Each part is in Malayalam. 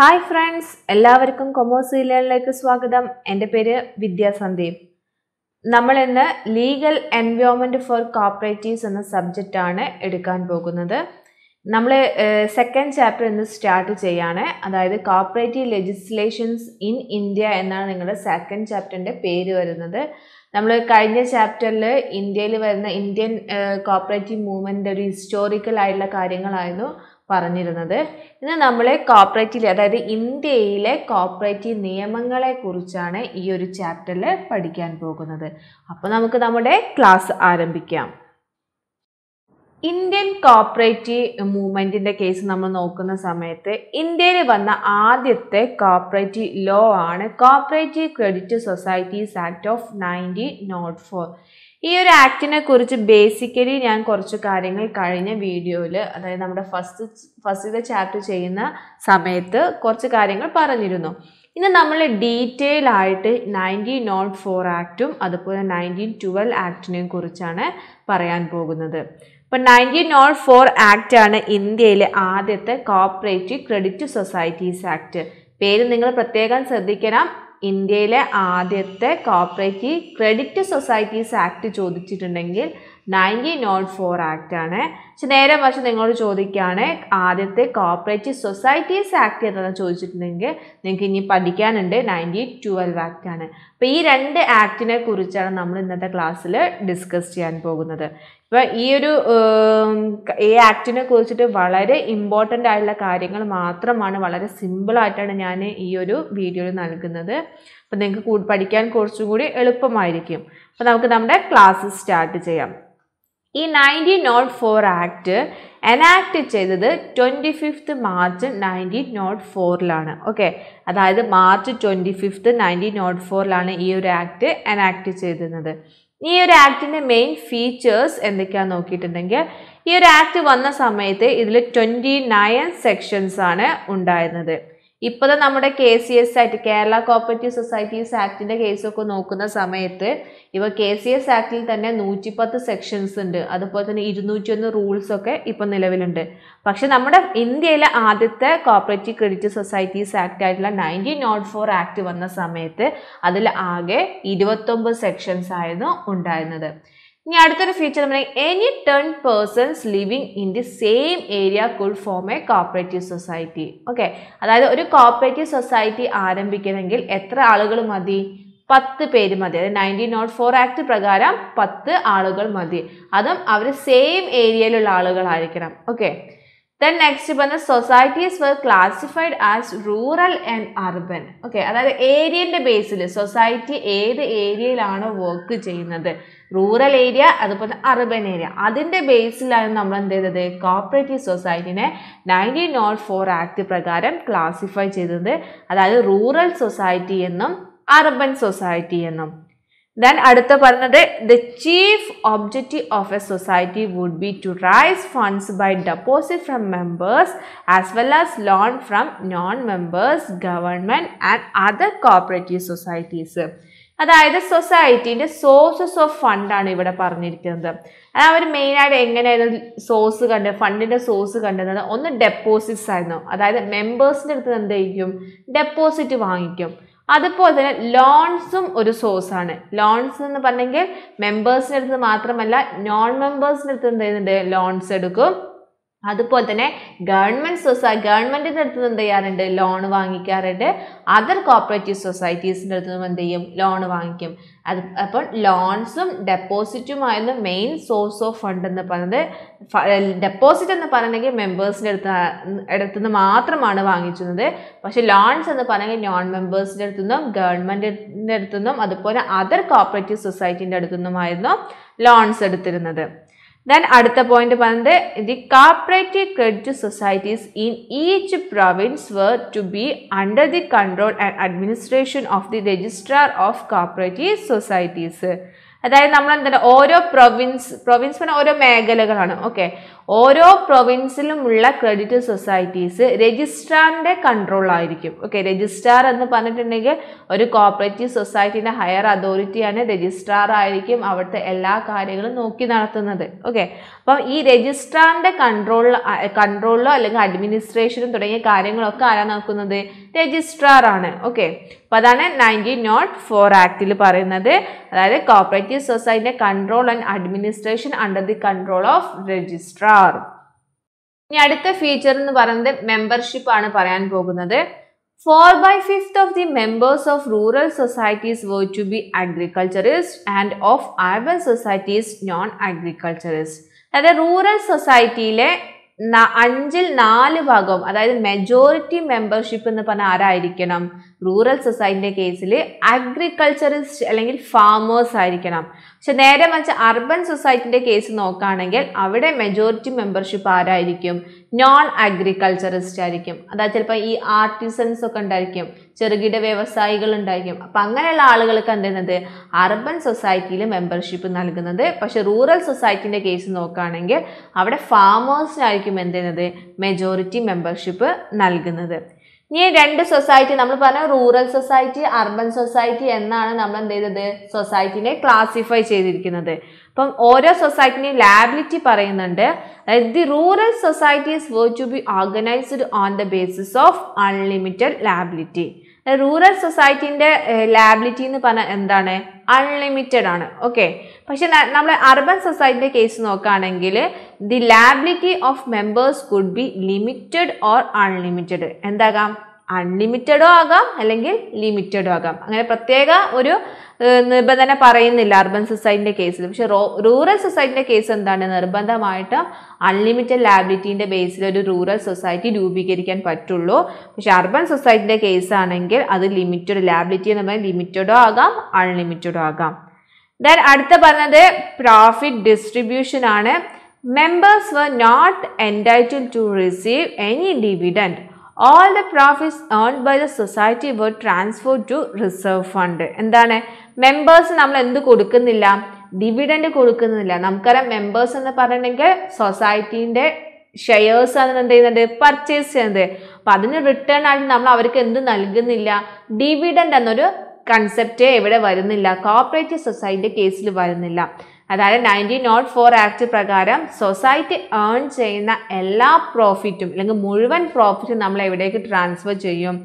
ഹായ് ഫ്രണ്ട്സ് എല്ലാവർക്കും കൊമേഴ്സ് സീരിയലിലേക്ക് സ്വാഗതം എൻ്റെ പേര് വിദ്യാസന്ദീപ് സന്ദീപ് നമ്മൾ ഇന്ന് ലീഗൽ എൻവയോൺമെൻറ്റ് ഫോർ കോപ്പറേറ്റീവ്സ് എന്ന സബ്ജക്റ്റാണ് എടുക്കാൻ പോകുന്നത് നമ്മൾ സെക്കൻഡ് ചാപ്റ്റർ ഇന്ന് സ്റ്റാർട്ട് ചെയ്യാണ് അതായത് കോപ്പറേറ്റീവ് ലെജിസ്ലേഷൻസ് ഇൻ ഇന്ത്യ എന്നാണ് നിങ്ങളുടെ സെക്കൻഡ് ചാപ്റ്ററിൻ്റെ പേര് വരുന്നത് നമ്മൾ കഴിഞ്ഞ ചാപ്റ്ററിൽ ഇന്ത്യയിൽ വരുന്ന ഇന്ത്യൻ കോപ്പറേറ്റീവ് മൂവ്മെൻ്റ് ഒരു ഹിസ്റ്റോറിക്കൽ ആയിട്ടുള്ള കാര്യങ്ങളായിരുന്നു പറഞ്ഞിരുന്നത് ഇന്ന് നമ്മൾ കോപ്പറേറ്റീവ് അതായത് ഇന്ത്യയിലെ കോപ്പറേറ്റീവ് നിയമങ്ങളെ കുറിച്ചാണ് ഈ ഒരു ചാപ്റ്ററിൽ പഠിക്കാൻ പോകുന്നത് അപ്പോൾ നമുക്ക് നമ്മുടെ ക്ലാസ് ആരംഭിക്കാം ഇന്ത്യൻ കോപ്പറേറ്റീവ് മൂവ്മെൻറ്റിൻ്റെ കേസ് നമ്മൾ നോക്കുന്ന സമയത്ത് ഇന്ത്യയിൽ വന്ന ആദ്യത്തെ കോപ്പറേറ്റീവ് ലോ ആണ് cooperative credit societies act of nineteen nought four ഈ ഒരു ആക്റ്റിനെ കുറിച്ച് ബേസിക്കലി ഞാൻ കുറച്ച് കാര്യങ്ങൾ കഴിഞ്ഞ വീഡിയോയിൽ അതായത് നമ്മുടെ ഫസ്റ്റ് ഇത് ചാപ്റ്റർ ചെയ്യുന്ന സമയത്ത് കുറച്ച് കാര്യങ്ങൾ പറഞ്ഞിരുന്നു ഇന്ന് നമ്മൾ ഡീറ്റെയിൽ ആയിട്ട് നയൻറ്റീൻ നോട്ട് ഫോർ ആക്റ്റും അതുപോലെ നയൻറ്റീൻ ട്വൽവ് ആക്ടിനെയും കുറിച്ചാണ് പറയാൻ പോകുന്നത് ഇപ്പം നയൻറ്റീൻ നോട്ട് ഫോർ ആക്റ്റാണ് ഇന്ത്യയിലെ ആദ്യത്തെ കോപ്പറേറ്റീവ് ക്രെഡിറ്റ് സൊസൈറ്റീസ് ആക്ട് പേര് നിങ്ങൾ പ്രത്യേകം ശ്രദ്ധിക്കണം ഇന്ത്യയിലെ ആദ്യത്തെ കോപ്പറേറ്റീവ് ക്രെഡിറ്റ് സൊസൈറ്റീസ് ആക്ട് ചോദിച്ചിട്ടുണ്ടെങ്കിൽ നയൻറ്റീൻ നോട്ട് ഫോർ ആക്ട് ആണ് പക്ഷെ നേരെ മറിച്ച് നിങ്ങളോട് ചോദിക്കുകയാണ് ആദ്യത്തെ കോപ്പറേറ്റീവ് സൊസൈറ്റീസ് ആക്ട് എന്താണെന്ന് ചോദിച്ചിട്ടുണ്ടെങ്കിൽ നിങ്ങൾക്ക് ഇനി പഠിക്കാനുണ്ട് നയൻറ്റീൻ ട്വൽവ് ആക്ട് ആണ് അപ്പോൾ ഈ രണ്ട് ആക്ടിനെ കുറിച്ചാണ് നമ്മൾ ഇന്നത്തെ ക്ലാസ്സിൽ ഡിസ്കസ് ചെയ്യാൻ പോകുന്നത് ഇപ്പോൾ ഈ ഒരു ഈ ആക്ടിനെ കുറിച്ചിട്ട് വളരെ ഇമ്പോർട്ടൻ്റ് ആയിട്ടുള്ള കാര്യങ്ങൾ മാത്രമാണ് വളരെ സിമ്പിളായിട്ടാണ് ഞാൻ ഈ ഒരു വീഡിയോയിൽ നൽകുന്നത് അപ്പോൾ നിങ്ങൾക്ക് പഠിക്കാൻ കുറച്ചും കൂടി എളുപ്പമായിരിക്കും അപ്പോൾ നമുക്ക് നമ്മുടെ ക്ലാസ് സ്റ്റാർട്ട് ചെയ്യാം ഈ nineteen nought four act enact ചെയ്തത് twenty fifth March nineteen nought ഫോറിലാണ് ഓക്കെ അതായത് March twenty fifth nineteen nought ഫോറിലാണ് ഈ ഒരു ആക്ട് എനാക്ട് ചെയ്തിരുന്നത് ഈ ഒരു ആക്ടിൻ്റെ മെയിൻ ഫീച്ചേഴ്സ് എന്തൊക്കെയാണെന്ന് നോക്കിയിട്ടുണ്ടെങ്കിൽ ഈ ഒരു ആക്ട് വന്ന സമയത്ത് ഇതിൽ ട്വൻറ്റി നയൻ സെക്ഷൻസ് ആണ് ഉണ്ടായിരുന്നത് ഇപ്പോൾ നമ്മുടെ K C S act Kerala cooperative societies ആക്ടിൻ്റെ കേസൊക്കെ നോക്കുന്ന സമയത്ത് ഇപ്പോൾ കെ സി എസ് ആക്ടിൽ തന്നെ നൂറ്റിപ്പത്ത് സെക്ഷൻസ് ഉണ്ട് അതുപോലെ തന്നെ ഇരുന്നൂറ്റിയൊന്ന് റൂൾസൊക്കെ ഇപ്പം നിലവിലുണ്ട് പക്ഷേ നമ്മുടെ ഇന്ത്യയിലെ ആദ്യത്തെ കോപ്പറേറ്റീവ് ക്രെഡിറ്റ് സൊസൈറ്റീസ് ആക്ട് ആയിട്ടുള്ള നയൻറ്റീൻ നോട്ട് ഫോർ ആക്ട് വന്ന സമയത്ത് അതിൽ ആകെ ഇരുപത്തൊമ്പത് സെക്ഷൻസ് ആയിരുന്നു ഉണ്ടായിരുന്നത് ഇനി അടുത്തൊരു ഫീച്ചർ നമ്മുടെ any ten persons living in the same area could form a cooperative society okay അതായത് ഒരു കോപ്പറേറ്റീവ് സൊസൈറ്റി ആരംഭിക്കണമെങ്കിൽ എത്ര ആളുകൾ മതി പത്ത് പേര് മതി അതായത് നയൻറ്റീൻ നോട്ട് ഫോർ ആക്ട് പ്രകാരം പത്ത് ആളുകൾ മതി അതും അവർ സെയിം ഏരിയയിലുള്ള ആളുകളായിരിക്കണം ഓക്കെ ദെൻ നെക്സ്റ്റ് പറഞ്ഞ societies were classified as rural and urban okay അതായത് ഏരിയൻ്റെ ബേസിൽ സൊസൈറ്റി ഏത് ഏരിയയിലാണോ വർക്ക് ചെയ്യുന്നത് റൂറൽ ഏരിയ അതുപോലെ അർബൻ ഏരിയ അതിൻ്റെ ബേസിലാണ് നമ്മൾ എന്ത് ചെയ്തത് കോപ്പറേറ്റീവ് സൊസൈറ്റിനെ നയൻറ്റീൻ നോട്ട് ഫോർ ആക്ട് പ്രകാരം ക്ലാസിഫൈ ചെയ്തത് അതായത് റൂറൽ സൊസൈറ്റി എന്നും അർബൻ സൊസൈറ്റി എന്നും ദെൻ അടുത്ത പറഞ്ഞത് the chief objective of a society would be to raise funds by deposit from members as well as loan from non members government and other cooperative societies അതായത് സൊസൈറ്റീൻ്റെ സോഴ്സസ് ഓഫ് ഫണ്ടാണ് ഇവിടെ പറഞ്ഞിരിക്കുന്നത് അതായത് അവർ മെയിനായിട്ട് എങ്ങനെയായിരുന്നു സോഴ്സ് കണ്ട് ഫണ്ടിൻ്റെ സോഴ്സ് കണ്ടെന്നത് ഒന്ന് ഡെപ്പോസിറ്റ്സ് ആയിരുന്നു അതായത് മെമ്പേഴ്സിൻ്റെ അടുത്ത് എന്തായിരിക്കും ഡെപ്പോസിറ്റ് വാങ്ങിക്കും അതുപോലെ തന്നെ ലോൺസും ഒരു സോഴ്സാണ് ലോൺസ് എന്ന് പറഞ്ഞെങ്കിൽ മെമ്പേഴ്സിൻ്റെ അടുത്ത് മാത്രമല്ല നോൺ മെമ്പേഴ്സിൻ്റെ അടുത്ത് എന്ത് ചെയ്യുന്നുണ്ട് ലോൺസ് എടുക്കും അതുപോലെ തന്നെ ഗവൺമെൻറ് സൊസൈ ഗവൺമെൻറ്റിൻ്റെ അടുത്ത് നിന്ന് എന്ത് ചെയ്യാറുണ്ട് ലോൺ വാങ്ങിക്കാറുണ്ട് അതർ കോപ്പറേറ്റീവ് സൊസൈറ്റീസിൻ്റെ അടുത്ത് നിന്നും എന്ത് ചെയ്യും ലോൺ വാങ്ങിക്കും അത് അപ്പോൾ ലോൺസും ഡെപ്പോസിറ്റുമായിരുന്നു മെയിൻ സോഴ്സ് ഓഫ് ഫണ്ട് എന്ന് പറയുന്നത് ഡെപ്പോസിറ്റ് എന്ന് പറയണമെങ്കിൽ മെമ്പേഴ്സിൻ്റെ അടുത്ത് അടുത്ത് നിന്ന് മാത്രമാണ് വാങ്ങിച്ചിരുന്നത് പക്ഷേ ലോൺസ് എന്ന് പറയണമെങ്കിൽ നോൺ മെമ്പേഴ്സിൻ്റെ അടുത്തു നിന്നും ഗവൺമെൻറ്റിൻ്റെ അടുത്തു നിന്നും അതുപോലെ അതർ കോപ്പറേറ്റീവ് സൊസൈറ്റീൻ്റെ അടുത്തു നിന്നുമായിരുന്നു ലോൺസ് എടുത്തിരുന്നത് ദെൻ അടുത്ത പോയിന്റ് പറഞ്ഞത് the cooperative credit societies in each province were to be under the control and administration of the registrar of cooperative societies അതായത് നമ്മൾ എന്താണ് ഓരോ പ്രൊവിൻസ് പ്രൊവിൻസ് പറഞ്ഞാൽ ഓരോ മേഖലകളാണ് ഓക്കെ ഓരോ പ്രൊവിൻസിലുമുള്ള ക്രെഡിറ്റ് സൊസൈറ്റീസ് രജിസ്ട്രാറിൻ്റെ കൺട്രോളായിരിക്കും ഓക്കെ രജിസ്ട്രാർ എന്ന് പറഞ്ഞിട്ടുണ്ടെങ്കിൽ ഒരു കോപ്പറേറ്റീവ് സൊസൈറ്റീൻ്റെ ഹയർ അതോറിറ്റിയാണ് രജിസ്ട്രാർ ആയിരിക്കും അവിടുത്തെ എല്ലാ കാര്യങ്ങളും നോക്കി നടത്തുന്നത് ഓക്കെ അപ്പം ഈ രജിസ്ട്രാറിൻ്റെ കൺട്രോൾ കൺട്രോളിലോ അല്ലെങ്കിൽ അഡ്മിനിസ്ട്രേഷനും തുടങ്ങിയ കാര്യങ്ങളൊക്കെ ആരാ നോക്കുന്നത് രജിസ്ട്രാർ ആണ് ഓക്കെ അപ്പോൾ അതാണ് നയൻറ്റീൻ നോട്ട് ഫോർ ആക്ടിൽ പറയുന്നത് അതായത് കോപ്പറേറ്റീവ് സൊസൈറ്റിൻ്റെ control and administration under the control of registrar ഇനി അടുത്ത ഫീച്ചർ എന്ന് പറയുന്നത് മെമ്പർഷിപ്പ് ആണ് പറയാൻ പോകുന്നത് four by fifth of the members of rural societies were to be agriculturist and of urban societies non agriculturist അതായത് റൂറൽ സൊസൈറ്റിയിലെ അഞ്ചിൽ നാല് ഭാഗം അതായത് മെജോറിറ്റി മെമ്പർഷിപ്പ് എന്ന് പറഞ്ഞാൽ ആരായിരിക്കണം റൂറൽ സൊസൈറ്റിൻ്റെ കേസിൽ അഗ്രികൾച്ചറിസ്റ്റ് അല്ലെങ്കിൽ ഫാമേഴ്സ് ആയിരിക്കണം പക്ഷെ നേരെ മറിച്ച് അർബൻ സൊസൈറ്റിൻ്റെ കേസ് നോക്കുകയാണെങ്കിൽ അവിടെ മെജോറിറ്റി മെമ്പർഷിപ്പ് ആരായിരിക്കും നോൺ അഗ്രികൾച്ചറിസ്റ്റ് ആയിരിക്കും അതായത് ചിലപ്പോൾ ഈ ആർട്ടിസൻസ് ഒക്കെ ഉണ്ടായിരിക്കും ചെറുകിട വ്യവസായികൾ ഉണ്ടായിരിക്കും അപ്പം അങ്ങനെയുള്ള ആളുകൾക്ക് എന്ത് ചെയ്യുന്നത് അർബൻ സൊസൈറ്റിയിൽ മെമ്പർഷിപ്പ് നൽകുന്നത് പക്ഷേ റൂറൽ സൊസൈറ്റീൻ്റെ കേസ് നോക്കുകയാണെങ്കിൽ അവിടെ ഫാമേഴ്സിനായിരിക്കും എന്ത് ചെയ്യുന്നത് മെജോറിറ്റി മെമ്പർഷിപ്പ് നൽകുന്നത് ഈ രണ്ട് സൊസൈറ്റി നമ്മൾ പറഞ്ഞ റൂറൽ സൊസൈറ്റി അർബൻ സൊസൈറ്റി എന്നാണ് നമ്മൾ എന്ത് ചെയ്തത് സൊസൈറ്റിനെ ക്ലാസിഫൈ ചെയ്തിരിക്കുന്നത് അപ്പം ഓരോ സൊസൈറ്റിനെയും ലാബിലിറ്റി പറയുന്നുണ്ട് അതായത് the rural societies were to be organised on the basis of unlimited liability rural സൊസൈറ്റിൻ്റെ ലാബിലിറ്റി എന്ന് പറഞ്ഞാൽ എന്താണ് അൺലിമിറ്റഡ് ആണ് ഓക്കെ പക്ഷെ നമ്മൾ അർബൻ സൊസൈറ്റിൻ്റെ കേസ് നോക്കുകയാണെങ്കിൽ the liability of members could be limited or unlimited എന്താകാം അൺലിമിറ്റഡോ ആകാം അല്ലെങ്കിൽ ലിമിറ്റഡോ ആകാം അങ്ങനെ പ്രത്യേക ഒരു നിബന്ധന പറയുന്നില്ല അർബൻ സൊസൈറ്റിൻ്റെ കേസിൽ പക്ഷെ റൂറൽ സൊസൈറ്റിൻ്റെ കേസ് എന്താണ് നിർബന്ധമായിട്ട് അൺലിമിറ്റഡ് ലാബിലിറ്റീൻ്റെ ബേസിൽ ഒരു റൂറൽ സൊസൈറ്റി രൂപീകരിക്കാൻ പറ്റുള്ളൂ പക്ഷെ അർബൻ സൊസൈറ്റിൻ്റെ കേസാണെങ്കിൽ അത് ലിമിറ്റഡ് ലാബിലിറ്റി എന്ന് പറയുന്നത് ലിമിറ്റഡോ ആകാം അൺലിമിറ്റഡോ ആകാം ദെൻ അടുത്ത പറഞ്ഞത് പ്രോഫിറ്റ് ഡിസ്ട്രിബ്യൂഷൻ ആണ് members were not entitle to receive any dividend all the profits earn by the society were transfer to reserve fund എന്താണ് മെമ്പേഴ്സ് നമ്മൾ എന്ത് കൊടുക്കുന്നില്ല ഡിവിഡൻഡ് കൊടുക്കുന്നില്ല നമുക്കറിയാം മെമ്പേഴ്സ് എന്ന് പറഞ്ഞിട്ടുണ്ടെങ്കിൽ സൊസൈറ്റീൻ്റെ ഷെയർസ് അതിന് എന്ത് ചെയ്യുന്നുണ്ട് പർച്ചേസ് ചെയ്യുന്നത് അപ്പം അതിന് റിട്ടേൺ ആയിട്ട് നമ്മൾ അവർക്ക് എന്ത് നൽകുന്നില്ല ഡിവിഡൻഡ് എന്നൊരു കൺസെപ്റ്റ് ഇവിടെ വരുന്നില്ല കോപ്പറേറ്റീവ് സൊസൈറ്റിയുടെ കേസിൽ വരുന്നില്ല അതായത് നയൻറ്റീൻ നോട്ട് ഫോർ ആക്ട് പ്രകാരം സൊസൈറ്റി ഏൺ ചെയ്യുന്ന എല്ലാ പ്രോഫിറ്റും അല്ലെങ്കിൽ മുഴുവൻ പ്രോഫിറ്റും നമ്മൾ എവിടേക്ക് ട്രാൻസ്ഫർ ചെയ്യും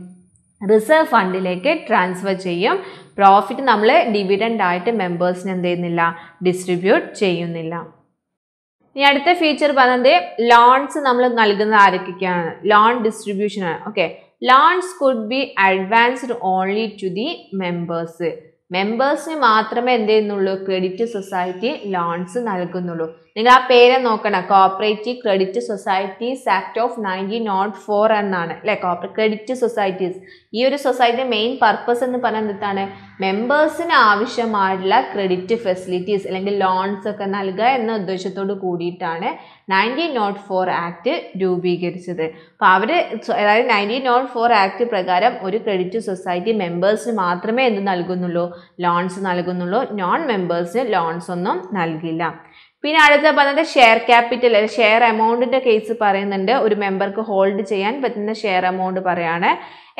റിസർവ് ഫണ്ടിലേക്ക് ട്രാൻസ്ഫർ ചെയ്യും പ്രോഫിറ്റ് നമ്മൾ ഡിവിഡൻ്റ് ആയിട്ട് മെമ്പേഴ്സിന് എന്ത് ചെയ്യുന്നില്ല ഡിസ്ട്രിബ്യൂട്ട് ചെയ്യുന്നില്ല ഇനി അടുത്ത ഫീച്ചർ പറഞ്ഞത് ലോൺസ് നമ്മൾ നൽകുന്നത് ആരൊക്കെയാണ് loan distribution okay loans could be advanced only to the members മെമ്പേഴ്സിന് മാത്രമേ എന്ത് ചെയ്യുന്നുള്ളൂ ക്രെഡിറ്റ് സൊസൈറ്റി ലോൺസ് നൽകുന്നുള്ളൂ നിങ്ങൾ ആ പേര് നോക്കണം cooperative credit societies act of nineteen nought four എന്നാണ് അല്ലേ കോപ്പറേ ക്രെഡിറ്റ് സൊസൈറ്റീസ് ഈ ഒരു സൊസൈറ്റി മെയിൻ പർപ്പസ് എന്ന് പറയുന്നത് എന്താണ് മെമ്പേഴ്സിന് ആവശ്യമായിട്ടുള്ള ക്രെഡിറ്റ് ഫെസിലിറ്റീസ് അല്ലെങ്കിൽ ലോൺസ് ഒക്കെ നൽകുക എന്ന ഉദ്ദേശത്തോട് കൂടിയിട്ടാണ് നയൻറ്റീൻ നോട്ട് ഫോർ ആക്ട് രൂപീകരിച്ചത് അപ്പോൾ അവർ അതായത് നയൻറ്റീൻ നോട്ട് ഫോർ ആക്ട് പ്രകാരം ഒരു ക്രെഡിറ്റ് സൊസൈറ്റി മെമ്പേഴ്സിന് മാത്രമേ എന്ത് നൽകുന്നുള്ളൂ ലോൺസ് നൽകുന്നുള്ളൂ നോൺ മെമ്പേഴ്സിന് ലോൺസ് ഒന്നും നൽകില്ല പിന്നെ അടുത്ത പറഞ്ഞത് ഷെയർ ക്യാപിറ്റൽ ഷെയർ എമൗണ്ടിൻ്റെ കേസ് പറയുന്നുണ്ട് ഒരു മെമ്പർക്ക് ഹോൾഡ് ചെയ്യാൻ പറ്റുന്ന ഷെയർ എമൗണ്ട് പറയാണ്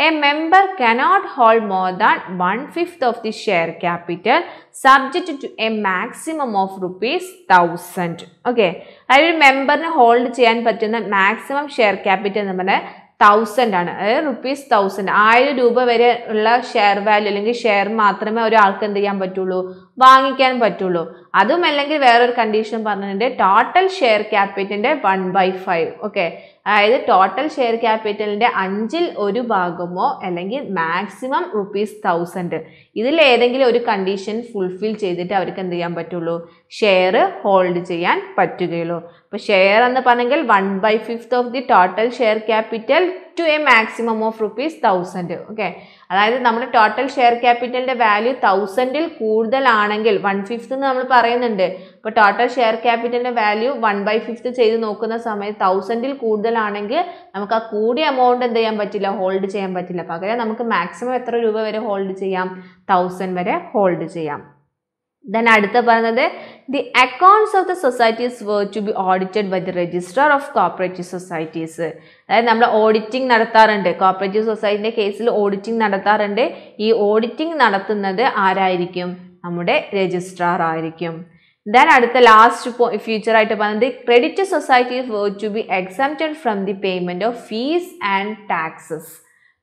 a member cannot hold more than one fifth of the share capital subject to a maximum of rupees thousand okay അതായത് ഒരു മെമ്പറിന് ഹോൾഡ് ചെയ്യാൻ പറ്റുന്ന മാക്സിമം ഷെയർ ക്യാപിറ്റൽ എന്ന് പറഞ്ഞാൽ തൗസൻഡ് ആണ് അതായത് റുപ്പീസ് തൗസൻഡ് ആയിരം രൂപ വരെ ഉള്ള ഷെയർ വാല്യൂ അല്ലെങ്കിൽ ഷെയർ മാത്രമേ ഒരാൾക്ക് എന്ത് ചെയ്യാൻ പറ്റുള്ളൂ വാങ്ങിക്കാൻ പറ്റുള്ളൂ അതും അല്ലെങ്കിൽ വേറൊരു കണ്ടീഷൻ പറഞ്ഞിട്ടുണ്ട് ടോട്ടൽ ഷെയർ ക്യാപിറ്റലിൻ്റെ വൺ ബൈ ഫൈവ് ഓക്കെ അതായത് ടോട്ടൽ ഷെയർ ക്യാപിറ്റലിൻ്റെ അഞ്ചിൽ ഒരു ഭാഗമോ അല്ലെങ്കിൽ മാക്സിമം റുപ്പീസ് തൗസൻഡ് ഇതിൽ ഏതെങ്കിലും ഒരു കണ്ടീഷൻ ഫുൾഫിൽ ചെയ്തിട്ട് അവർക്ക് എന്ത് ചെയ്യാൻ പറ്റുള്ളൂ ഷെയർ ഹോൾഡ് ചെയ്യാൻ പറ്റുകയുള്ളൂ അപ്പോൾ ഷെയർ എന്ന് പറഞ്ഞെങ്കിൽ one by fifth of the total share capital to a maximum of rupees thousand okay അതായത് നമ്മുടെ ടോട്ടൽ ഷെയർ ക്യാപിറ്റലിൻ്റെ വാല്യൂ തൗസൻഡിൽ കൂടുതലാണെങ്കിൽ വൺ ഫിഫ്ത്ത് എന്ന് നമ്മൾ പറയുന്നുണ്ട് അപ്പോൾ ടോട്ടൽ ഷെയർ ക്യാപിറ്റലിൻ്റെ വാല്യൂ വൺ ബൈ ഫിഫ്ത്ത് ചെയ്ത് നോക്കുന്ന സമയത്ത് തൗസൻഡിൽ കൂടുതലാണെങ്കിൽ നമുക്ക് ആ കൂടിയ എമൗണ്ട് എന്ത് ചെയ്യാൻ പറ്റില്ല ഹോൾഡ് ചെയ്യാൻ പറ്റില്ല പകരം നമുക്ക് മാക്സിമം എത്ര രൂപ വരെ ഹോൾഡ് ചെയ്യാം തൗസൻഡ് വരെ ഹോൾഡ് ചെയ്യാം ദെൻ അടുത്ത പറയുന്നത് the accounts of the societies were to be audited by the register of cooperative societies അതായത് നമ്മൾ ഓഡിറ്റിംഗ് നടത്താറുണ്ട് കോപ്പറേറ്റീവ് സൊസൈറ്റിൻ്റെ കേസിൽ ഓഡിറ്റിംഗ് നടത്താറുണ്ട് ഈ ഓഡിറ്റിംഗ് നടത്തുന്നത് ആരായിരിക്കും നമ്മുടെ രജിസ്ട്രാർ ആയിരിക്കും ദെൻ അടുത്ത ലാസ്റ്റ് ഫ്യൂച്ചറായിട്ട് പറയുന്നത് credit societies were to be exempted from the payment of fees and taxes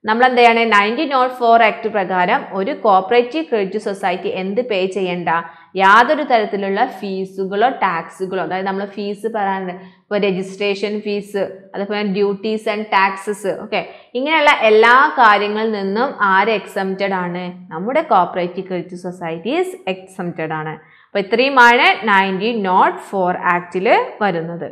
നമ്മൾ എന്ത് ചെയ്യണേ നയൻറ്റി നോട്ട് ഫോർ ആക്ട് പ്രകാരം ഒരു കോപ്പറേറ്റീവ് ക്രെഡിറ്റ് സൊസൈറ്റി എന്ത് പേ ചെയ്യേണ്ട യാതൊരു തരത്തിലുള്ള ഫീസുകളോ ടാക്സുകളോ അതായത് നമ്മൾ ഫീസ് പറയാനുണ്ട് ഇപ്പോൾ രജിസ്ട്രേഷൻ ഫീസ് അതുപോലെ ഡ്യൂട്ടീസ് ആൻഡ് ടാക്സസ് ഓക്കെ ഇങ്ങനെയുള്ള എല്ലാ കാര്യങ്ങളിൽ നിന്നും ആര് എക്സംറ്റഡ് ആണ് നമ്മുടെ കോപ്പറേറ്റീവ് ക്രെഡിറ്റ് സൊസൈറ്റീസ് എക്സംറ്റഡ് ആണ് അപ്പോൾ ഇത്രയുമാണ് നയൻറ്റി നോട്ട് ഫോർ ആക്റ്റിൽ വരുന്നത്